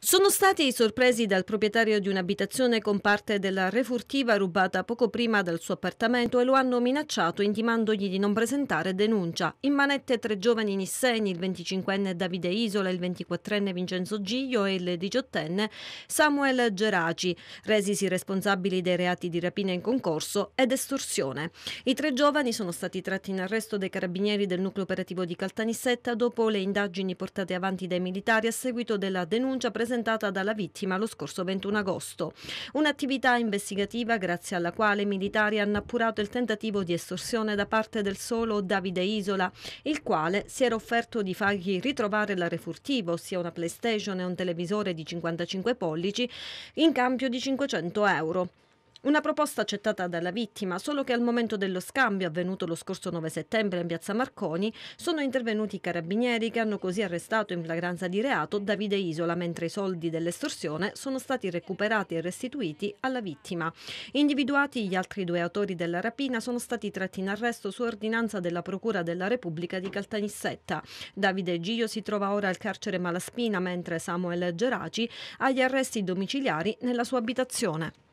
Sono stati sorpresi dal proprietario di un'abitazione con parte della refurtiva rubata poco prima dal suo appartamento e lo hanno minacciato intimandogli di non presentare denuncia. In manette tre giovani nisseni, il 25enne Davide Isola, il 24enne Vincenzo Giglio e il 18enne Samuel Geraci, resisi responsabili dei reati di rapina in concorso ed estorsione. I tre giovani sono stati tratti in arresto dai carabinieri del nucleo operativo di Caltanissetta dopo le indagini portate avanti dai militari a seguito della denuncia presentata presentata dalla vittima lo scorso 21 agosto. Un'attività investigativa grazie alla quale i militari hanno appurato il tentativo di estorsione da parte del solo Davide Isola, il quale si era offerto di fargli ritrovare la refurtiva, ossia una PlayStation e un televisore di 55 pollici, in cambio di 500 euro. Una proposta accettata dalla vittima, solo che al momento dello scambio avvenuto lo scorso 9 settembre in piazza Marconi sono intervenuti i carabinieri che hanno così arrestato in flagranza di reato Davide Isola, mentre i soldi dell'estorsione sono stati recuperati e restituiti alla vittima. Individuati gli altri due autori della rapina sono stati tratti in arresto su ordinanza della Procura della Repubblica di Caltanissetta. Davide Gio si trova ora al carcere Malaspina, mentre Samuel Geraci ha gli arresti domiciliari nella sua abitazione.